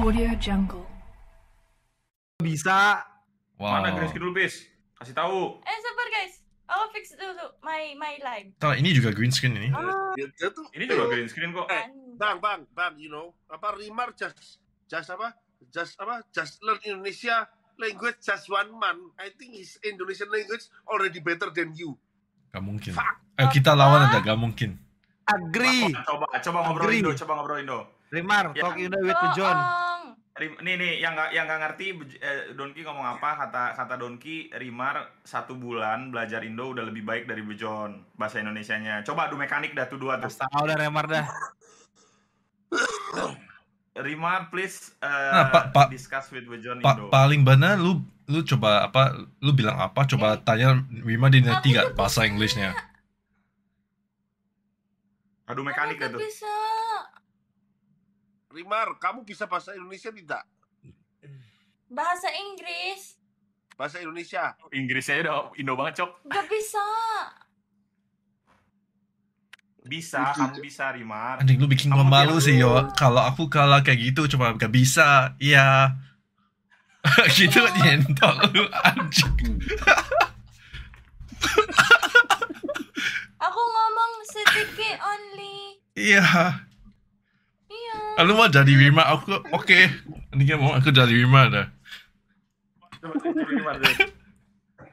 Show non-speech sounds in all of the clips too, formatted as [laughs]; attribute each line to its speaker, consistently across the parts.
Speaker 1: Audio Jungle. Bisa. Wow. Mana Grace dulu, bis? Kasih tahu. Eh,
Speaker 2: sabar guys. Aku fix dulu my my line.
Speaker 1: Tuh, ini juga green screen ini.
Speaker 3: Ah. Ini juga green screen kok. Eh, bang, bang, bang, you know, apa Rimar just just apa? Just apa? Just learn Indonesia language just one month. I think his Indonesian language already better than you.
Speaker 1: Gak mungkin. Fuck. Eh, kita lawan aja, gak mungkin.
Speaker 3: Agree. Coba, coba,
Speaker 2: ngobrol Indo, coba ngobrol Indo. Rimar, ya. talk Indo with oh, John nih nih yang nggak yang nggak ngerti eh, Donki ngomong apa kata kata Donki Rimar satu bulan belajar Indo udah lebih baik dari Bejon bahasa Indonesia nya coba adu mekanik dah tuh dua tuh tahu udah Rimar dah [coughs] Rimar please uh, nah, pa, pa, discuss with Bejon pa, Indo
Speaker 1: paling benar lu lu coba apa lu bilang apa coba eh. tanya Rimar di nanti gak bahasa Inggrisnya
Speaker 3: adu mekanik dah tuh bisa. Rimar, kamu bisa bahasa Indonesia tidak?
Speaker 2: Bahasa Inggris.
Speaker 3: Bahasa Indonesia. Inggris Inggrisnya udah Indo banget, Cok.
Speaker 2: Gak bisa.
Speaker 3: Bisa, kamu bisa, Rimar.
Speaker 1: Anjing lu bikin gua malu sih, yo. Kalau aku kalah kayak gitu cuma gak bisa. Iya. [laughs] gitu nyentok lu anjing.
Speaker 2: aku ngomong sedikit only.
Speaker 1: Iya. Kalau mau jadi Wima, aku oke. Okay. Ini mau aku jadi Wima dah.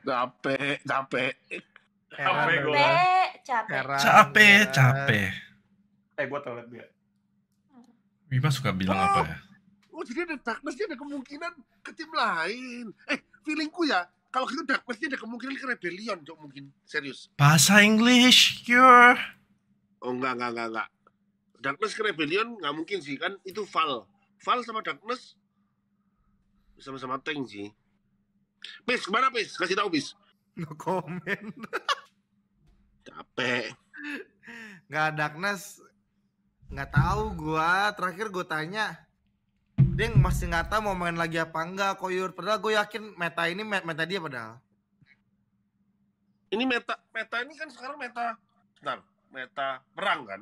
Speaker 3: capek, capek. Capek, capek. Capek, capek. Eh, gua toilet dia.
Speaker 1: Wima suka bilang oh, apa ya?
Speaker 3: Oh, jadi ada darkness, ada kemungkinan ke tim lain. Eh, feelingku ya, kalau gitu darkness-nya ada kemungkinan ke Rebellion, Jok, mungkin. Serius.
Speaker 1: Bahasa English, you're...
Speaker 3: Oh, enggak, enggak, enggak, enggak. Darkness ke Rebellion nggak mungkin sih kan itu Val. Val sama Darkness sama-sama tank sih. Pis, kemana Pis? Kasih tahu Pis. No comment. [laughs] Capek.
Speaker 2: Nggak Darkness nggak tahu gua terakhir gua tanya dia masih nggak tahu mau main lagi apa enggak koyur padahal gue yakin meta ini meta dia padahal ini
Speaker 3: meta meta ini kan sekarang meta bentar, meta perang kan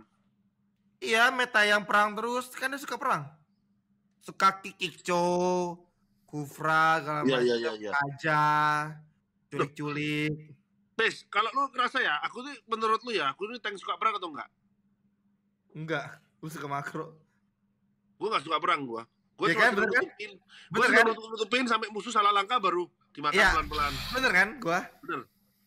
Speaker 2: Iya, meta yang perang terus kan dia suka perang. Suka kikikco, kufra, segala yeah, iya, macam, yeah, yeah, yeah. aja, culik-culik.
Speaker 3: Bes, kalau lu ngerasa ya, aku tuh menurut lu ya, aku tuh tank suka perang atau enggak? Enggak, gue suka makro. Gue gak suka perang gue. Gue ya kan, bener kan? Gue kan? nutupin sampai musuh salah langkah baru dimakan iya. pelan-pelan. bener kan gue? Bener.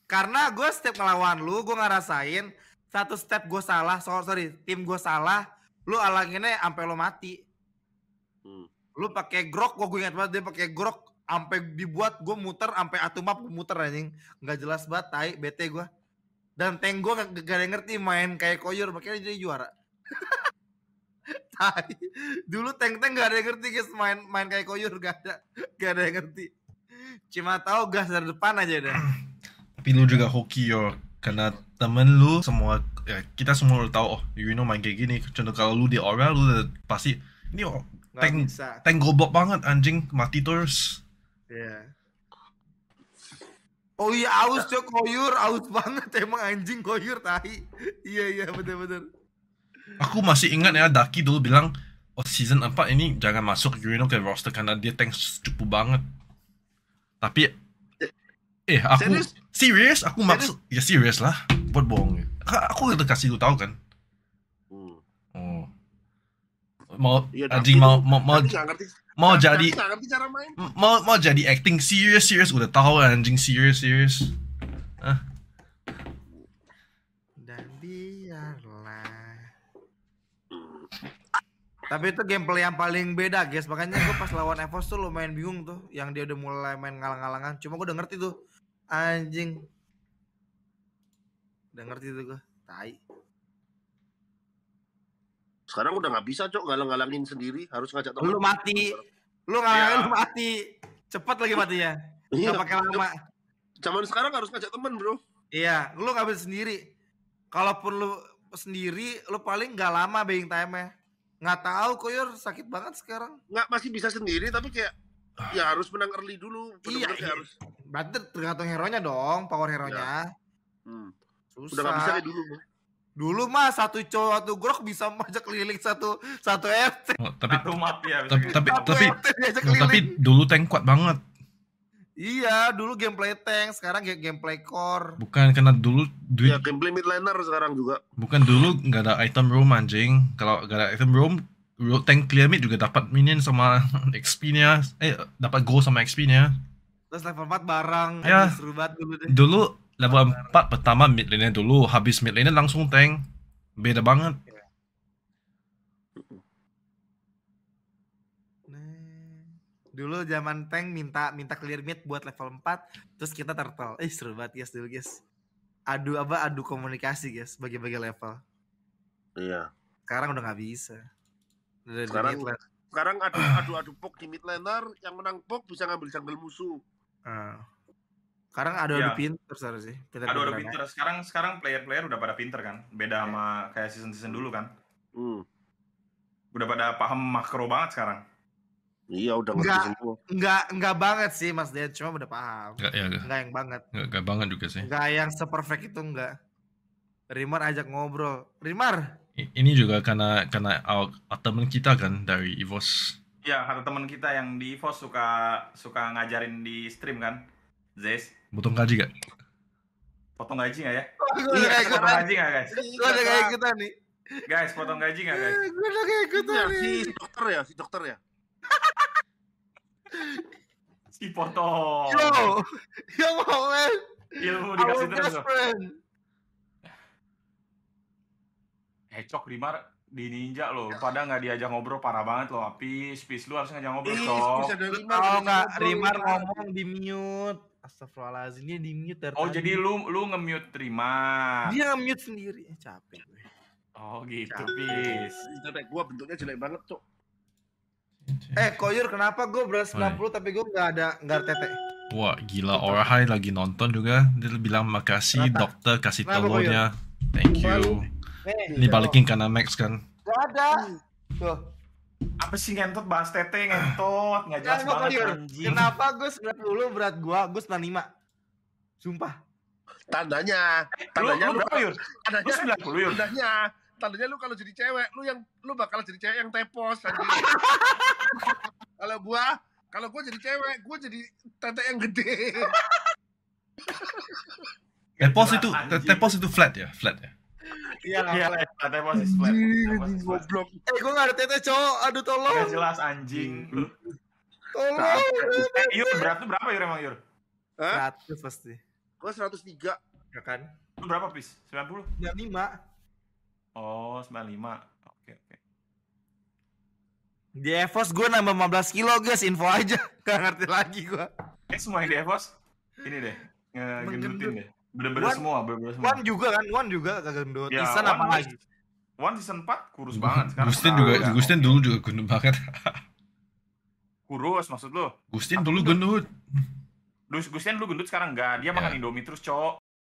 Speaker 3: Karena gue
Speaker 2: setiap ngelawan lu, gue ngerasain satu step gue salah, so, sorry, tim gue salah, lu alanginnya sampai lo mati. Hmm. Lu pakai grok, gua gue ingat banget dia pakai grok sampai dibuat gue muter sampai atumap muter anjing. nggak jelas banget tai bete gue. Dan tank gue gak, gak ada ngerti main kayak koyor makanya jadi juara. [laughs] tai. Dulu tank-tank gak ada yang ngerti guys main main kayak koyor gak ada. Gak ada yang ngerti. Cuma tahu gas dari depan aja deh.
Speaker 1: Tapi lu juga hoki yo karena temen lu semua ya kita semua udah tahu oh you know main kayak gini contoh kalau lu di Aurel lu udah pasti ini oh, tank bisa. tank goblok banget anjing mati terus yeah. Oh iya aus cok koyur aus
Speaker 2: banget emang anjing koyur tahi iya iya bener bener
Speaker 1: aku masih ingat ya Daki dulu bilang oh season 4 ini jangan masuk you know ke roster karena dia tank cukup banget. Tapi eh aku serius, serius aku maksud ya serius lah buat bohong ya aku udah kasih lu tahu kan hmm. oh mau ya, anjing mau mau mau mau jadi mau mau jadi acting serius serius udah tahu anjing serius serius ah dan
Speaker 2: biarlah tapi itu gameplay yang paling beda guys makanya gue pas lawan Evos tuh lumayan bingung tuh yang dia udah mulai main ngalang-ngalangan cuma gue udah ngerti tuh anjing
Speaker 3: Udah ngerti tuh gue. Tai. Sekarang udah nggak bisa, Cok, ngalang-ngalangin sendiri, harus ngajak temen. Lu mati.
Speaker 2: Lu iya. ngalangin ya. lu
Speaker 3: mati. Cepat lagi matinya. Iya. Gak pakai lama. Zaman sekarang harus ngajak temen Bro.
Speaker 2: Iya, lu nggak bisa sendiri. Kalaupun lu sendiri, lu paling nggak lama being time-nya. Nggak tahu Koyor sakit banget sekarang. Nggak masih bisa sendiri tapi kayak ya harus menang early dulu. Bener -bener iya, iya. harus. Berarti tergantung hero-nya dong, power hero-nya. Ya. Hmm. Susah. Udah gak bisa deh dulu. Dulu mah satu cowok satu grok bisa majak keliling satu satu RT. Oh, tapi satu map ya, Tapi tapi tapi, tapi,
Speaker 1: dulu tank kuat banget.
Speaker 2: Iya, dulu gameplay tank, sekarang gameplay core. Bukan
Speaker 1: karena dulu duit. Ya, gameplay laner sekarang juga. Bukan dulu nggak ada item room anjing. Kalau nggak ada item room, tank clear mid juga dapat minion sama [laughs] XP-nya. Eh, dapat gold sama XP-nya.
Speaker 2: Terus level 4 barang. Ya. Seru banget dulu deh. Dulu
Speaker 1: level 4 pertama mid lane dulu, habis mid lane langsung tank. Beda banget.
Speaker 2: Dulu zaman tank minta minta clear mid buat level 4, terus kita turtle. Eh seru banget guys dulu guys. Adu apa adu komunikasi guys bagi-bagi level. Iya. Sekarang udah nggak
Speaker 3: bisa. Udah sekarang sekarang adu adu adu pok di mid laner, yang menang pok bisa ngambil jungle musuh. Ah. Sekarang
Speaker 2: ada ya. pinter sekarang sih. Kita ada pinter.
Speaker 3: Sekarang sekarang player-player udah pada pinter kan. Beda yeah. sama kayak season-season dulu kan. Hmm. Udah pada paham makro banget sekarang. Iya udah Nggak nggak Enggak
Speaker 2: enggak banget sih Mas dia cuma udah paham. Enggak ya, enggak. enggak yang banget.
Speaker 1: Enggak, enggak banget juga sih.
Speaker 2: Enggak yang seperfect itu nggak. Rimar ajak ngobrol. Rimar.
Speaker 1: Ini juga karena karena temen teman kita kan dari Evos.
Speaker 2: Iya, karena teman kita yang di Evos suka suka ngajarin di stream kan. Zes. Potong gaji gak? Potong
Speaker 3: gaji gak ya? Oh, gue iya, potong gaji gak guys? Gue udah gak ikutan nih. Guys, potong gaji gak guys? gue udah gak ikutan nih. Si dokter ya, si dokter ya. [laughs] si potong. Yo, yo mau men. Ilmu dikasih terus. Our best friend.
Speaker 1: Hecok lima di ninja lo pada nggak diajak ngobrol parah banget lo api spis lu harus ngajak ngobrol cok kalau oh, nggak rimar
Speaker 2: ngomong di mute astagfirullahaladzim dia di mute oh tadi. jadi lu
Speaker 1: lu nge mute rimar
Speaker 2: dia nge mute sendiri eh, capek gue
Speaker 1: oh gitu bis
Speaker 2: Capek, gua bentuknya jelek banget cok eh koyur kenapa gue beres 90 tapi gue nggak ada nggak tete
Speaker 1: wah gila Orhai lagi nonton juga dia bilang makasih kenapa? dokter kasih telurnya thank you
Speaker 2: ini balikin
Speaker 1: karena Max kan.
Speaker 2: Gak ada. Tuh. Apa sih ngentot bahas tete ngentot nggak jelas nah, banget anjing. Kenapa Gus berat dulu berat gua Gus lima. Sumpah. Tandanya,
Speaker 3: eh, tandanya lu, lu berapa? Yur? Tandanya 90 Yur. Tandanya, tandanya lu kalau jadi cewek, lu yang lu bakal jadi cewek yang tepos [laughs] kalau gua, kalau gua jadi cewek, gua jadi tante yang gede.
Speaker 1: tepos itu, tepos itu flat ya, flat ya. Iya, iya, flat emosis flat. Goblok.
Speaker 2: Eh, gue gak ada tete cowok. Aduh, tolong. Gak jelas
Speaker 1: anjing.
Speaker 2: Tolong. Nah,
Speaker 3: eh, Yur, berat tuh berapa Yur emang Yur? Hah? 100 pasti. Gue 103. Ya kan? berapa pis? 90? 95. Oh, 95. Oke, oke.
Speaker 2: Di Evos gue nambah 15 kilo guys, info
Speaker 3: aja. [laughs] Gak ngerti
Speaker 2: lagi gue. Eh semua yang di Evos, ini deh.
Speaker 3: Ngegendutin deh. Bener-bener semua, bener-bener semua.
Speaker 2: One juga kan, One juga kagak gendut. Ya, Isan apa lagi? One season 4 kurus banget sekarang.
Speaker 1: Gustin juga, ya. Gustin dulu juga gendut banget.
Speaker 3: kurus maksud lo? Gustin dulu gendut. Lu Gustin dulu gendut sekarang enggak, dia ya. makan Indomie terus, Cok.